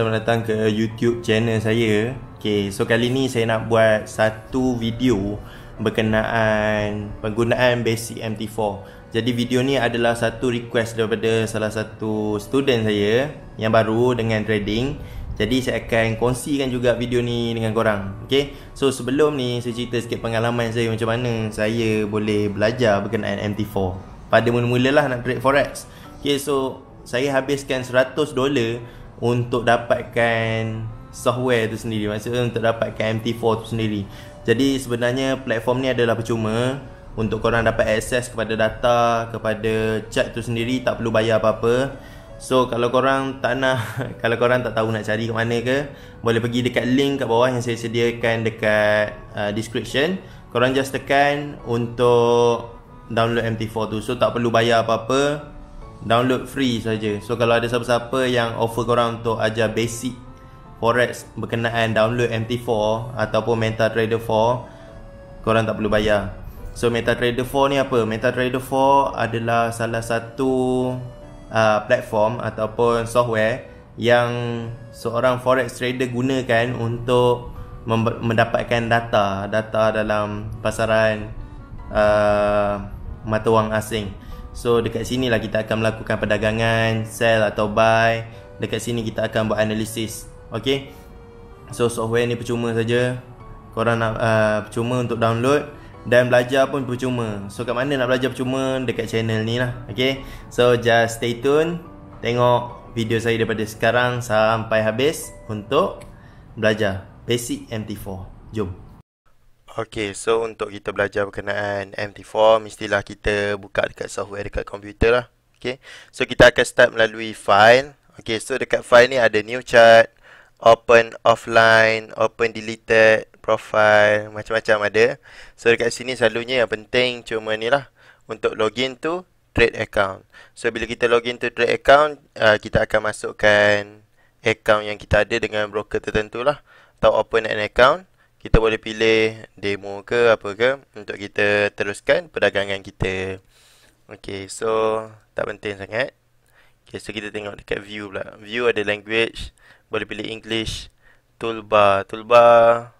selamat datang ke YouTube channel saya. Okay, so kali ni saya nak buat satu video berkenaan penggunaan basic MT4. Jadi video ni adalah satu request daripada salah satu student saya yang baru dengan trading. Jadi saya akan kongsikan juga video ni dengan korang. Okay, so sebelum ni saya cerita sikit pengalaman saya macam mana saya boleh belajar berkenaan MT4. Pada mula-mula lah nak trade forex. Okay, so saya habiskan 100 dolar untuk dapatkan software tu sendiri maksudnya untuk dapatkan MT4 tu sendiri jadi sebenarnya platform ni adalah percuma untuk korang dapat akses kepada data kepada chat tu sendiri tak perlu bayar apa-apa so kalau korang tak nak kalau korang tak tahu nak cari ke mana ke boleh pergi dekat link kat bawah yang saya sediakan dekat uh, description korang just tekan untuk download MT4 tu so tak perlu bayar apa-apa download free saja. So kalau ada siapa-siapa yang offer korang untuk ajar basic forex berkenaan download MT4 ataupun MetaTrader 4, korang tak perlu bayar. So MetaTrader 4 ni apa? MetaTrader 4 adalah salah satu uh, platform ataupun software yang seorang forex trader gunakan untuk mendapatkan data, data dalam pasaran uh, mata wang asing. So dekat sini lah kita akan melakukan perdagangan, sell atau buy. Dekat sini kita akan buat analisis. Okay. So software ni percuma saja. Korang nak uh, percuma untuk download dan belajar pun percuma. So kat mana nak belajar percuma? Dekat channel ni lah. Okay. So just stay tune. Tengok video saya daripada sekarang sampai habis untuk belajar basic MT4. Jom. Okay, so untuk kita belajar berkenaan MT4 mestilah kita buka dekat software dekat komputer lah. Okay, So kita akan start melalui file. Okay, so dekat file ni ada new chart, open offline, open deleted, profile, macam-macam ada. So dekat sini selalunya yang penting cuma ni lah untuk login tu trade account. So bila kita login tu trade account, uh, kita akan masukkan account yang kita ada dengan broker tertentulah atau open an account kita boleh pilih demo ke apa ke untuk kita teruskan perdagangan kita. Okey, so tak penting sangat. Okey, so kita tengok dekat view pula. View ada language, boleh pilih English, toolbar, toolbar,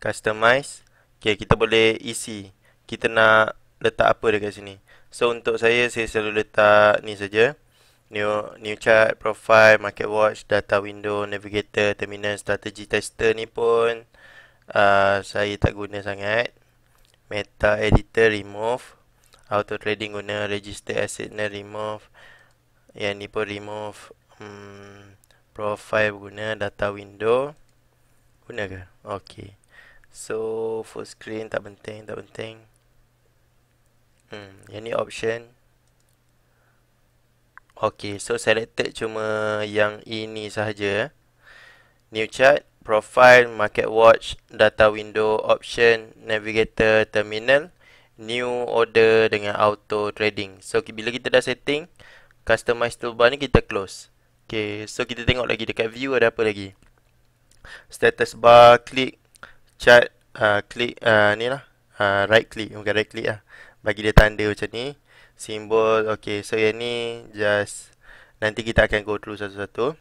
customize. Okey, kita boleh isi. Kita nak letak apa dekat sini. So untuk saya saya selalu letak ni saja. New new chart, profile, market watch, data window, navigator, terminal, strategy tester ni pun Ah, saya tak guna sangat meta editor remove auto trading guna register asset ni remove yang ni pun remove hmm, profile guna data window guna ke okey so full screen tak penting tak penting hmm yang ni option okey so selected cuma yang ini sahaja new chart profile, market watch, data window, option, navigator, terminal, new order dengan auto trading. So bila kita dah setting, customize toolbar ni kita close. Okay, so kita tengok lagi dekat view ada apa lagi. Status bar, klik, chart, uh, ah, klik, uh, ah, ni lah, uh, right click, bukan right click lah. Bagi dia tanda macam ni. Simbol, okay, so yang ni just, nanti kita akan go through satu-satu.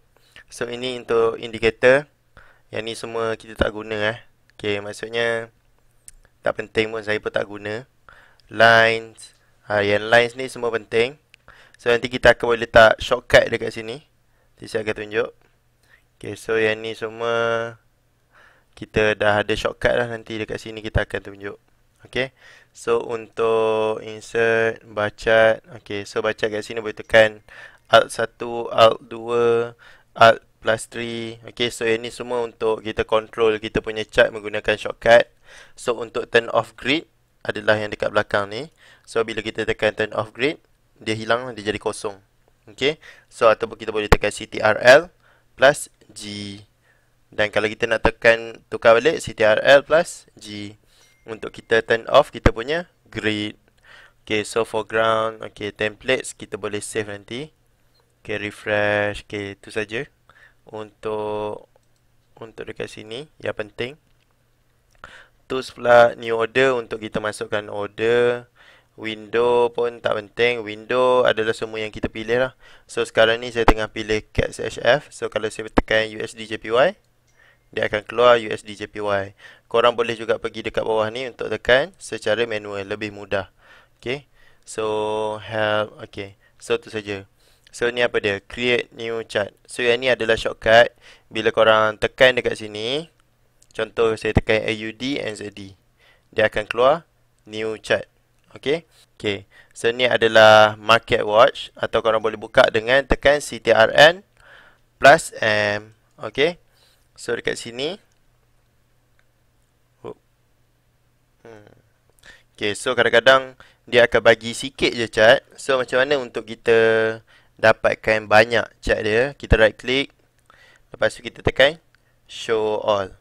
So ini untuk indicator. Yang ni semua kita tak guna eh. Okay, maksudnya tak penting pun saya pun tak guna. Lines. Ha, yang lines ni semua penting. So, nanti kita akan boleh letak shortcut dekat sini. Nanti saya akan tunjuk. Okay, so yang ni semua kita dah ada shortcut lah nanti dekat sini kita akan tunjuk. Okay. So, untuk insert, baca, Okay, so baca kat sini boleh tekan Alt 1, Alt 2, Alt plus 3 Okay, so ini semua untuk kita control kita punya chart menggunakan shortcut So untuk turn off grid adalah yang dekat belakang ni So bila kita tekan turn off grid Dia hilang, dia jadi kosong Okay, so ataupun kita boleh tekan CTRL plus G Dan kalau kita nak tekan tukar balik CTRL plus G Untuk kita turn off kita punya grid Okay, so foreground, okay, templates kita boleh save nanti Okay, refresh, okay, tu saja untuk untuk dekat sini yang penting tools pula new order untuk kita masukkan order window pun tak penting window adalah semua yang kita pilih lah so sekarang ni saya tengah pilih cat shf so kalau saya tekan usd jpy dia akan keluar usd jpy korang boleh juga pergi dekat bawah ni untuk tekan secara manual lebih mudah okey so help okey so tu saja So ni apa dia? Create new chart. So yang ni adalah shortcut. Bila korang tekan dekat sini. Contoh saya tekan AUD and ZD. Dia akan keluar new chart. Okay. Okay. So ni adalah market watch. Atau korang boleh buka dengan tekan CTRN plus M. Okay. So dekat sini. Oh. Hmm. Okay. So kadang-kadang dia akan bagi sikit je chart. So macam mana untuk kita dapatkan banyak chat dia kita right click lepas tu kita tekan show all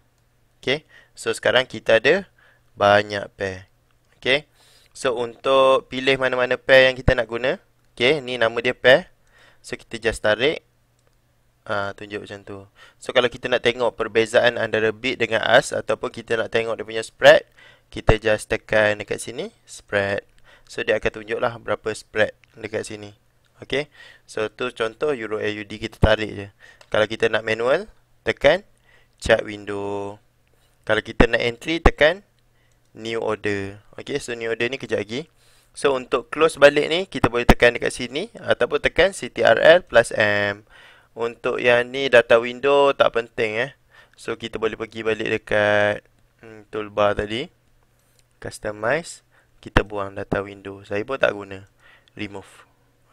okey so sekarang kita ada banyak pair okey so untuk pilih mana-mana pair yang kita nak guna okey ni nama dia pair so kita just tarik ah tunjuk macam tu so kalau kita nak tengok perbezaan antara bit dengan as ataupun kita nak tengok dia punya spread kita just tekan dekat sini spread so dia akan tunjuk lah berapa spread dekat sini Okay. So, tu contoh Euro AUD eh, kita tarik je. Kalau kita nak manual, tekan chart window. Kalau kita nak entry, tekan new order. Okay. So, new order ni kejap lagi. So, untuk close balik ni, kita boleh tekan dekat sini. Ataupun tekan CTRL plus M. Untuk yang ni, data window tak penting eh. So, kita boleh pergi balik dekat hmm, toolbar tadi. Customize. Kita buang data window. Saya pun tak guna. Remove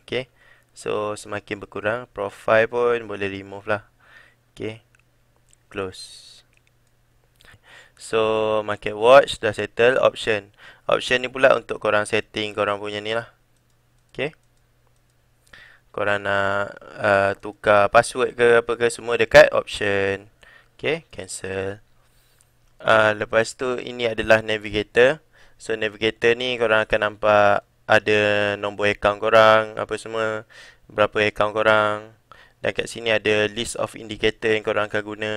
okay. So semakin berkurang profile pun boleh remove lah. Okay, close. So market watch dah settle option. Option ni pula untuk korang setting korang punya ni lah. Okay. Korang nak uh, tukar password ke apa ke semua dekat option. Okay, cancel. Uh, lepas tu ini adalah navigator. So navigator ni korang akan nampak ada nombor akaun korang apa semua berapa akaun korang dan kat sini ada list of indicator yang korang akan guna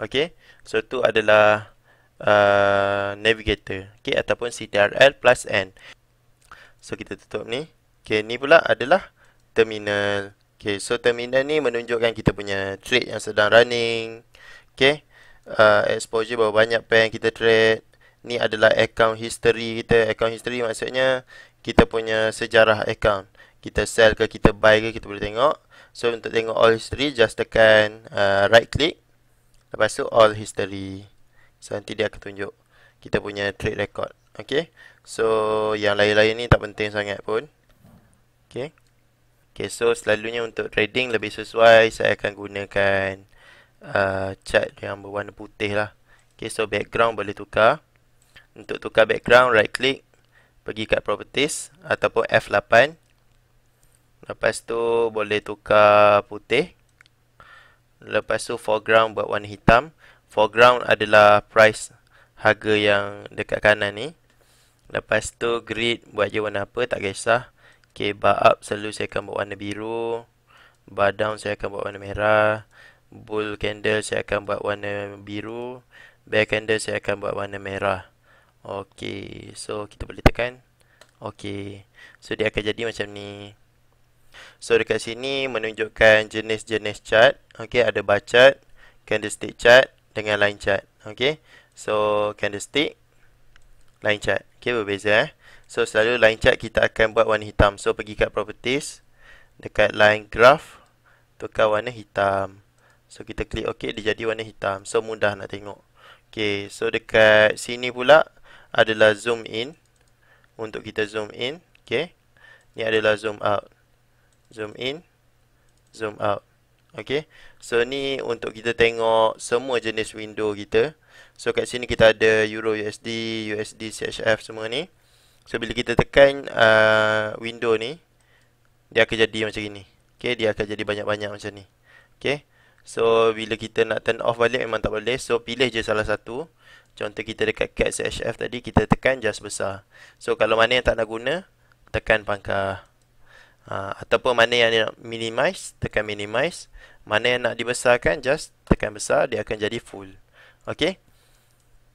okey so tu adalah uh, navigator okey ataupun CTRL plus N so kita tutup ni okey ni pula adalah terminal okey so terminal ni menunjukkan kita punya trade yang sedang running okey uh, exposure berapa banyak yang kita trade ni adalah account history kita account history maksudnya kita punya sejarah account kita sell ke kita buy ke kita boleh tengok so untuk tengok all history just tekan uh, right click lepas tu all history so nanti dia akan tunjuk kita punya trade record okey so yang lain-lain ni tak penting sangat pun okey okey so selalunya untuk trading lebih sesuai saya akan gunakan uh, chart yang berwarna putih lah okey so background boleh tukar untuk tukar background right click pergi kat properties ataupun F8 lepas tu boleh tukar putih lepas tu foreground buat warna hitam foreground adalah price harga yang dekat kanan ni lepas tu grid buat je warna apa tak kisah ok bar up selalu saya akan buat warna biru bar down saya akan buat warna merah bull candle saya akan buat warna biru bear candle saya akan buat warna merah Okey, so kita boleh tekan Okey, so dia akan jadi macam ni So dekat sini menunjukkan jenis-jenis chart Okey, ada bar chart, candlestick chart dengan line chart Okey, so candlestick, line chart Okey, berbeza eh So selalu line chart kita akan buat warna hitam So pergi kat properties Dekat line graph Tukar warna hitam So kita klik okey, dia jadi warna hitam So mudah nak tengok Okey, so dekat sini pula adalah zoom in untuk kita zoom in okay? ni adalah zoom out zoom in zoom out okay? so ni untuk kita tengok semua jenis window kita so kat sini kita ada euro usd usd chf semua ni so bila kita tekan uh, window ni dia akan jadi macam ni okay? dia akan jadi banyak-banyak macam ni okay? so bila kita nak turn off balik memang tak boleh so pilih je salah satu Contoh kita dekat cats HF tadi, kita tekan just besar. So, kalau mana yang tak nak guna, tekan pangkah. Ha, ataupun mana yang nak minimize, tekan minimize. Mana yang nak dibesarkan, just tekan besar, dia akan jadi full. Okay.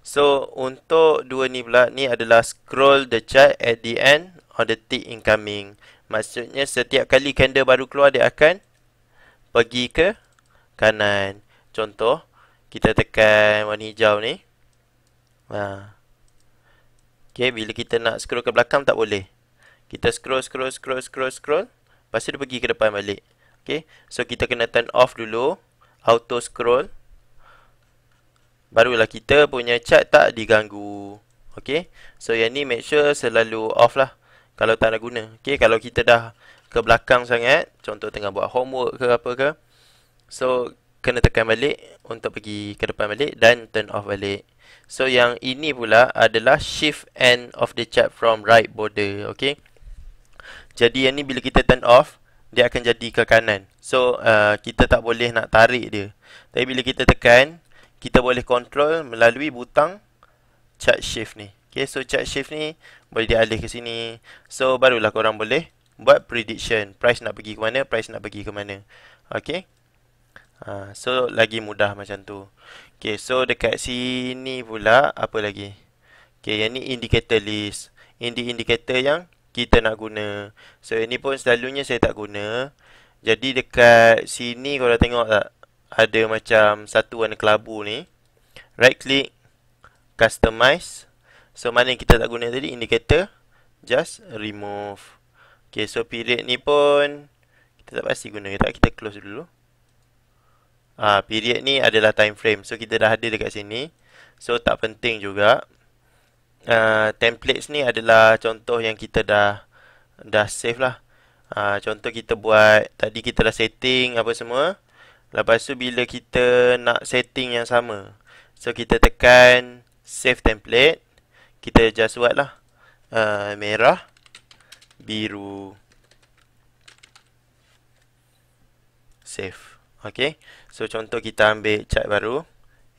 So, untuk dua ni pula, ni adalah scroll the chart at the end or the tick incoming. Maksudnya, setiap kali candle baru keluar, dia akan pergi ke kanan. Contoh, kita tekan warna hijau ni. Ha. Okay, bila kita nak scroll ke belakang tak boleh. Kita scroll, scroll, scroll, scroll, scroll. Lepas tu dia pergi ke depan balik. Okay, so kita kena turn off dulu. Auto scroll. Barulah kita punya chat tak diganggu. Okay, so yang ni make sure selalu off lah. Kalau tak nak guna. Okay, kalau kita dah ke belakang sangat. Contoh tengah buat homework ke apa ke. So, kena tekan balik untuk pergi ke depan balik dan turn off balik. So yang ini pula adalah shift end of the chart from right border, okay? Jadi yang ni bila kita turn off, dia akan jadi ke kanan. So uh, kita tak boleh nak tarik dia. Tapi bila kita tekan, kita boleh control melalui butang chart shift ni. Okay, so chart shift ni boleh dialih ke sini. So barulah korang boleh buat prediction. Price nak pergi ke mana, price nak pergi ke mana. Okay? Uh, so lagi mudah macam tu. Okay, so dekat sini pula, apa lagi? Okay, yang ni indicator list. Ini indicator yang kita nak guna. So, ini pun selalunya saya tak guna. Jadi, dekat sini korang tengok tak? Ada macam satu warna kelabu ni. Right click. Customize. So, mana kita tak guna tadi? Indicator. Just remove. Okay, so period ni pun kita tak pasti guna Kita close dulu uh, period ni adalah time frame so kita dah ada dekat sini so tak penting juga uh, templates ni adalah contoh yang kita dah dah save lah uh, contoh kita buat tadi kita dah setting apa semua lepas tu bila kita nak setting yang sama so kita tekan save template kita just buat lah uh, merah biru save okay So contoh kita ambil chart baru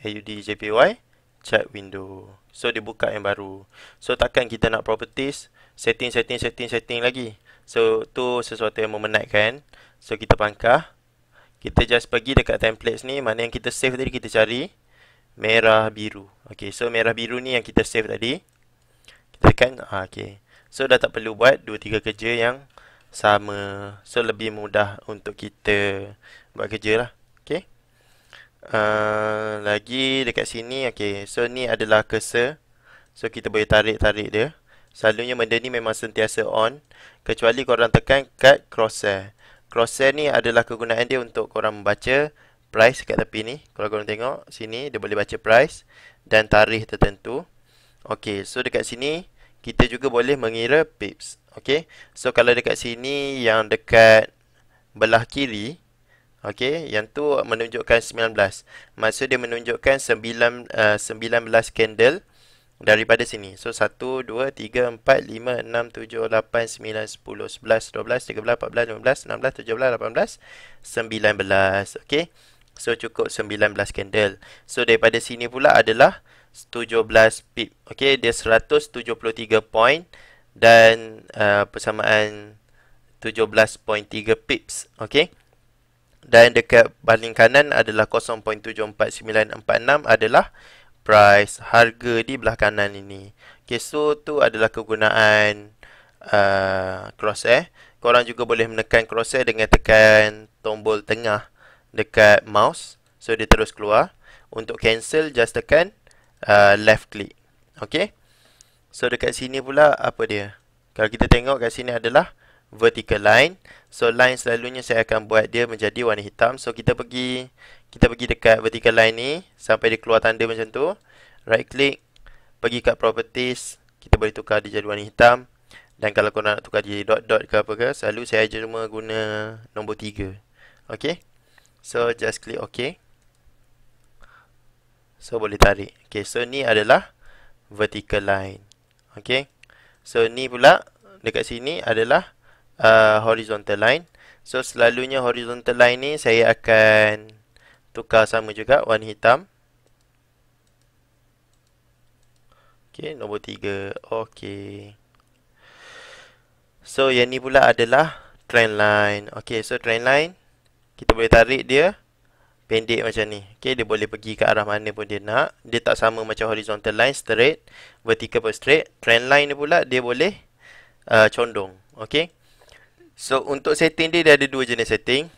AUD JPY chart window. So dia buka yang baru. So takkan kita nak properties setting setting setting setting lagi. So tu sesuatu yang memenatkan. So kita pangkah. Kita just pergi dekat templates ni mana yang kita save tadi kita cari merah biru. Okay, so merah biru ni yang kita save tadi. Kita tekan ha, ah, okey. So dah tak perlu buat 2 3 kerja yang sama. So lebih mudah untuk kita buat kerjalah. Uh, lagi dekat sini okey so ni adalah cursor so kita boleh tarik-tarik dia selalunya benda ni memang sentiasa on kecuali korang tekan kat crosshair crosshair ni adalah kegunaan dia untuk korang membaca price kat tepi ni kalau korang tengok sini dia boleh baca price dan tarikh tertentu okey so dekat sini kita juga boleh mengira pips okey so kalau dekat sini yang dekat belah kiri Okey, yang tu menunjukkan 19. Maksud dia menunjukkan 9 uh, 19 candle daripada sini. So 1 2 3 4 5 6 7 8 9 10 11 12 13 14 15 16 17 18 19 okey. So cukup 19 candle. So daripada sini pula adalah 17 pip. Okey, dia 173 point dan uh, persamaan 17.3 pips. Okey dan dekat paling kanan adalah 0.74946 adalah price harga di belah kanan ini. Okay, so tu adalah kegunaan uh, cross Korang juga boleh menekan cross dengan tekan tombol tengah dekat mouse. So dia terus keluar. Untuk cancel just tekan uh, left click. Okay. So dekat sini pula apa dia? Kalau kita tengok kat sini adalah vertical line So line selalunya saya akan buat dia menjadi warna hitam So kita pergi kita pergi dekat vertical line ni Sampai dia keluar tanda macam tu Right click Pergi kat properties Kita boleh tukar dia jadi warna hitam Dan kalau korang nak tukar jadi dot dot ke apa ke Selalu saya cuma guna nombor tiga. Okay So just click okay So boleh tarik Okay so ni adalah vertical line Okay So ni pula dekat sini adalah uh, horizontal line. So selalunya horizontal line ni saya akan tukar sama juga warna hitam. Okey, nombor 3. Okey. So yang ni pula adalah trend line. Okey, so trend line kita boleh tarik dia pendek macam ni. Okey, dia boleh pergi ke arah mana pun dia nak. Dia tak sama macam horizontal line straight, vertical pun straight. Trend line ni pula dia boleh uh, condong. Okey. So untuk setting dia, dia ada dua jenis setting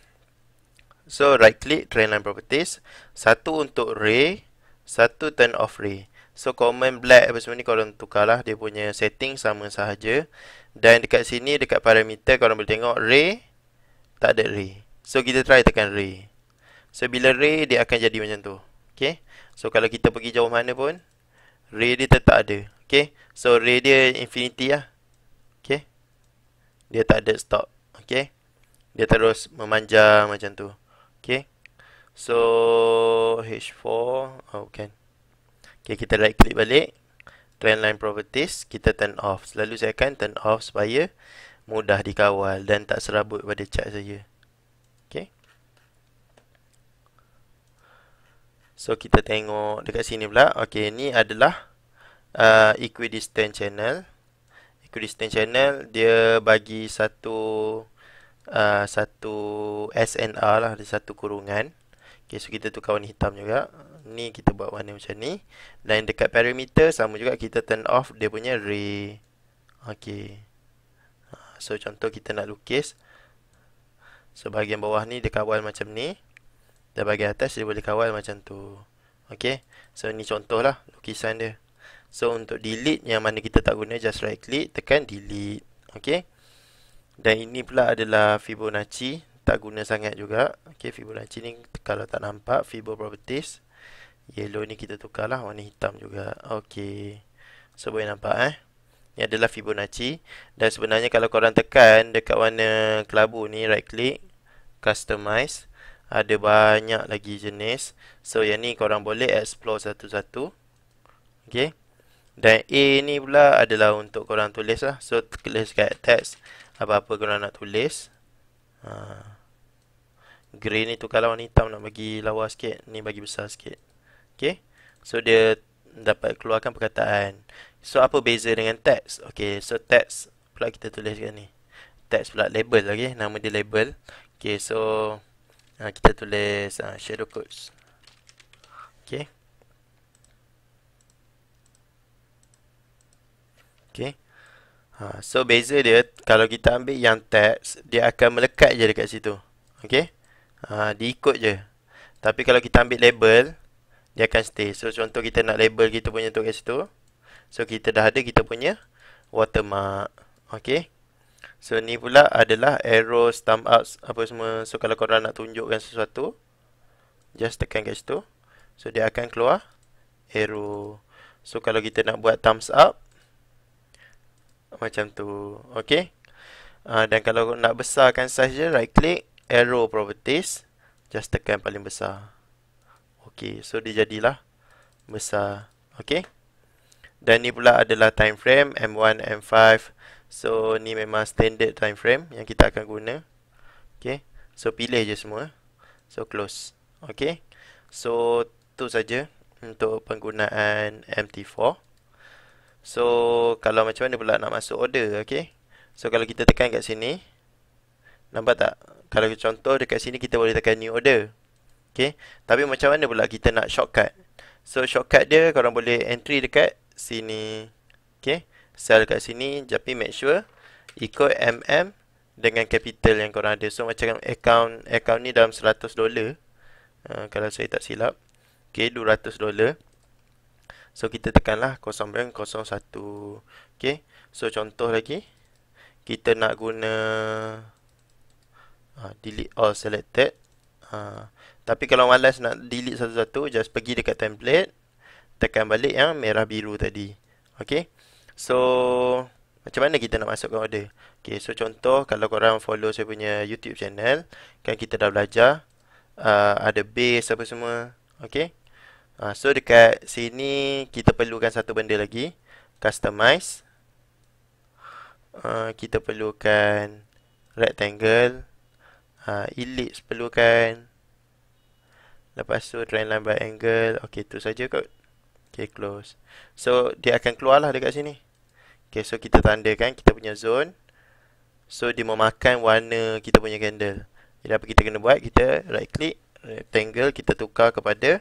So right click train line properties Satu untuk ray Satu turn off ray So common black apa semua ni korang tukarlah Dia punya setting sama sahaja Dan dekat sini dekat parameter korang boleh tengok ray Tak ada ray So kita try tekan ray So bila ray dia akan jadi macam tu Okay So kalau kita pergi jauh mana pun Ray dia tetap ada Okay So ray dia infinity lah Okay Dia tak ada stop Okay Dia terus memanjang macam tu Okay So H4 Oh kan Okay kita right click balik Trendline properties Kita turn off Selalu saya akan turn off supaya Mudah dikawal dan tak serabut pada chart saya Okay So kita tengok dekat sini pula Okay ni adalah uh, Equidistant channel Kristen Channel dia bagi satu uh, satu SNR lah di satu kurungan. Okey so kita tukar warna hitam juga. Ni kita buat warna macam ni. Dan dekat perimeter sama juga kita turn off dia punya ray. Okey. Uh, so contoh kita nak lukis sebahagian so, bawah ni dia kawal macam ni. Dan bahagian atas dia boleh kawal macam tu. Okey. So ni contohlah lukisan dia. So untuk delete yang mana kita tak guna just right click tekan delete. Okey. Dan ini pula adalah Fibonacci, tak guna sangat juga. Okey Fibonacci ni kalau tak nampak Fibo properties yellow ni kita tukarlah warna hitam juga. Okey. So boleh nampak eh. Ini adalah Fibonacci dan sebenarnya kalau korang tekan dekat warna kelabu ni right click customize ada banyak lagi jenis. So yang ni korang boleh explore satu-satu. Okey. Dan A ni pula adalah untuk korang tulis lah. So, tulis kat text. Apa-apa korang nak tulis. Ha. Grey ni tukar lawan hitam nak bagi lawa sikit. Ni bagi besar sikit. Okay. So, dia dapat keluarkan perkataan. So, apa beza dengan text? Okay. So, text pula kita tulis kat ni. Text pula label lagi. Okay? Nama dia label. Okay. So, ha, kita tulis ha, shadow codes. Okay. Ha, so, beza dia, kalau kita ambil yang text dia akan melekat je dekat situ. Okay. Ha, diikut je. Tapi, kalau kita ambil label, dia akan stay. So, contoh kita nak label kita punya tu kat situ. So, kita dah ada kita punya watermark. Okay. So, ni pula adalah arrow, stamp ups, apa semua. So, kalau korang nak tunjukkan sesuatu, just tekan kat situ. So, dia akan keluar arrow. So, kalau kita nak buat thumbs up, macam tu. Okay. Uh, ah, dan kalau nak besarkan size je, right click, arrow properties. Just tekan paling besar. Okay. So, dia jadilah besar. Okay. Dan ni pula adalah time frame M1, M5. So, ni memang standard time frame yang kita akan guna. Okay. So, pilih je semua. So, close. Okay. So, tu saja untuk penggunaan MT4. So kalau macam mana pula nak masuk order okay? So kalau kita tekan kat sini Nampak tak? Kalau contoh dekat sini kita boleh tekan new order okay? Tapi macam mana pula kita nak shortcut So shortcut dia korang boleh entry dekat sini okay? Sell kat sini Tapi make sure ikut MM Dengan capital yang korang ada So macam account, account ni dalam $100 uh, ah, Kalau saya tak silap Okay $200 So kita tekanlah 0.01 Okay So contoh lagi Kita nak guna uh, Delete all selected uh, Tapi kalau malas nak delete satu-satu Just pergi dekat template Tekan balik yang merah biru tadi Okay So Macam mana kita nak masukkan order Okay so contoh Kalau korang follow saya punya YouTube channel Kan kita dah belajar uh, Ada base apa semua Okay Ha, so dekat sini kita perlukan satu benda lagi Customize ha, Kita perlukan Rectangle ha, Ellipse perlukan Lepas tu trend line by angle Ok tu saja kot Ok close So dia akan keluar lah dekat sini Ok so kita tandakan kita punya zone So dia memakan warna kita punya candle Jadi apa kita kena buat kita right click Rectangle kita tukar kepada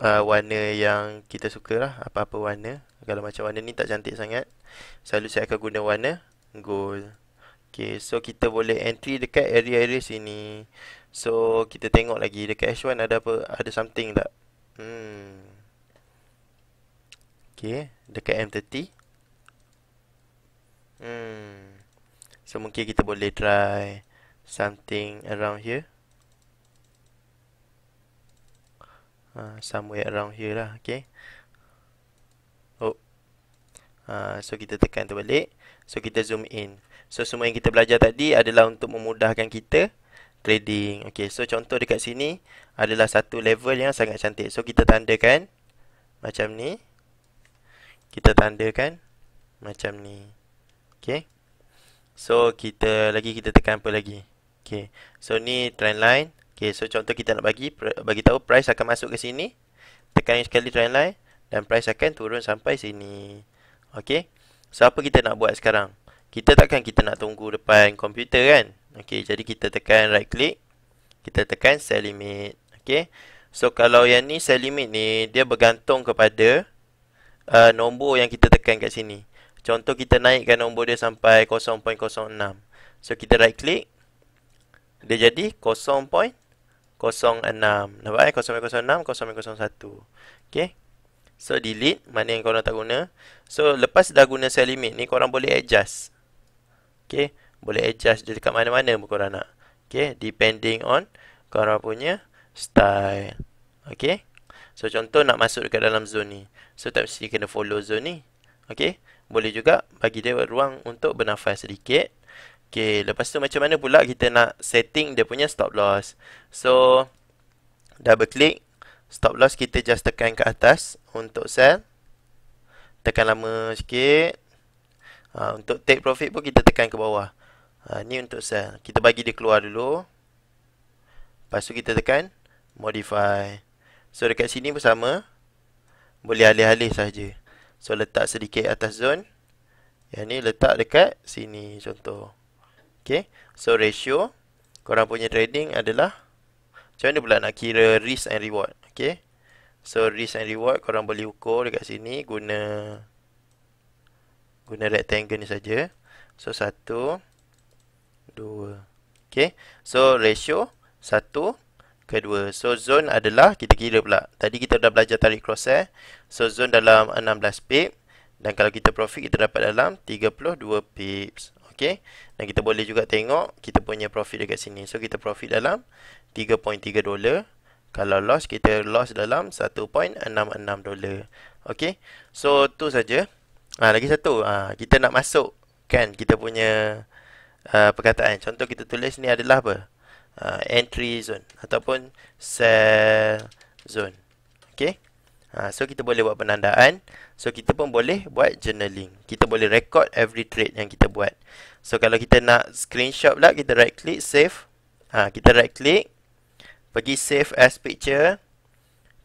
uh, warna yang kita suka lah Apa-apa warna Kalau macam warna ni tak cantik sangat Selalu saya akan guna warna gold Okay, so kita boleh entry dekat area-area sini So, kita tengok lagi dekat H1 ada apa, ada something tak? Hmm. Okay, dekat M30 Hmm. So, mungkin kita boleh try something around here uh, somewhere around here lah okay oh uh, so kita tekan tu balik, so kita zoom in so semua yang kita belajar tadi adalah untuk memudahkan kita trading okay so contoh dekat sini adalah satu level yang sangat cantik so kita tandakan macam ni kita tandakan macam ni okay so kita lagi kita tekan apa lagi okay so ni trend line Okey, so contoh kita nak bagi bagi tahu price akan masuk ke sini. Tekan sekali trend line dan price akan turun sampai sini. Okey. So apa kita nak buat sekarang? Kita takkan kita nak tunggu depan komputer kan? Okey, jadi kita tekan right click. Kita tekan sell limit. Okey. So kalau yang ni sell limit ni dia bergantung kepada uh, nombor yang kita tekan kat sini. Contoh kita naikkan nombor dia sampai 0.06. So kita right click. Dia jadi Nampak eh 0606 0601 Okay So delete Mana yang korang tak guna So lepas dah guna cell limit ni Korang boleh adjust Okay Boleh adjust dia dekat mana-mana pun korang nak Okay Depending on Korang punya Style Okay So contoh nak masuk dekat dalam zone ni So tak mesti kena follow zone ni Okay Boleh juga bagi dia ruang untuk bernafas sedikit Okay, lepas tu macam mana pula kita nak setting dia punya stop loss. So, double click. Stop loss kita just tekan ke atas untuk sell. Tekan lama sikit. Ha, untuk take profit pun kita tekan ke bawah. Ha, ni untuk sell. Kita bagi dia keluar dulu. Lepas tu kita tekan modify. So, dekat sini pun sama. Boleh alih-alih saja. So, letak sedikit atas zone. Yang ni letak dekat sini contoh. Okay. So, ratio. Korang punya trading adalah. Macam mana pula nak kira risk and reward. Okay. So, risk and reward korang boleh ukur dekat sini. Guna. Guna rectangle ni saja. So, satu. Dua. Okay. So, ratio. Satu. ke dua. So, zone adalah kita kira pula. Tadi kita dah belajar tarik cross air. So, zone dalam 16 pip. Dan kalau kita profit, kita dapat dalam 32 pips okey dan kita boleh juga tengok kita punya profit dekat sini so kita profit dalam 3.3 dolar kalau loss kita loss dalam 1.66 dolar okey so tu saja ah ha, lagi satu ah ha, kita nak masuk kan kita punya uh, perkataan contoh kita tulis ni adalah apa uh, entry zone ataupun sell zone okey Ha, so kita boleh buat penandaan. So kita pun boleh buat journaling. Kita boleh record every trade yang kita buat. So kalau kita nak screenshot pula, kita right click save. Ha, kita right click. Pergi save as picture.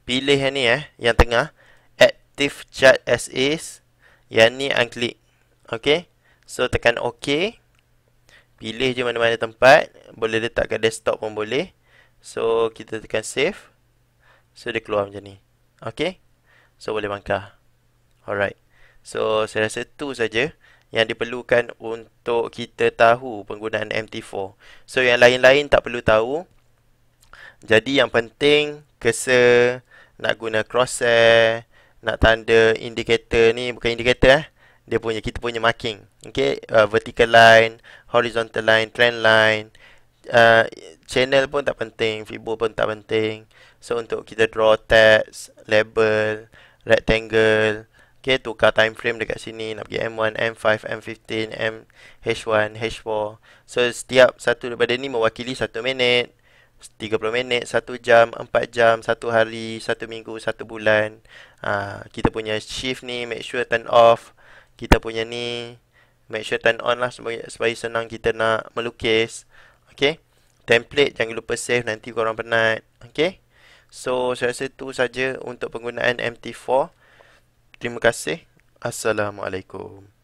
Pilih yang ni eh, yang tengah. Active chart as is. Yang ni unclick. Okay. So tekan OK. Pilih je mana-mana tempat. Boleh letak kat desktop pun boleh. So kita tekan save. So dia keluar macam ni. Okay? So, boleh bangkah. Alright. So, saya rasa tu saja yang diperlukan untuk kita tahu penggunaan MT4. So, yang lain-lain tak perlu tahu. Jadi, yang penting kese nak guna crosshair, nak tanda indicator ni, bukan indicator eh. Dia punya, kita punya marking. Okay? Uh, vertical line, horizontal line, trend line uh, channel pun tak penting, fibo pun tak penting. So untuk kita draw text, label, rectangle, okay, tukar time frame dekat sini, nak pergi M1, M5, M15, M H1, H4. So setiap satu daripada ni mewakili satu minit, 30 minit, 1 jam, 4 jam, 1 hari, 1 minggu, 1 bulan. Uh, kita punya shift ni, make sure turn off. Kita punya ni, make sure turn on lah supaya, supaya senang kita nak melukis. Okay. Template jangan lupa save nanti korang penat. Okay. So, saya rasa itu saja untuk penggunaan MT4. Terima kasih. Assalamualaikum.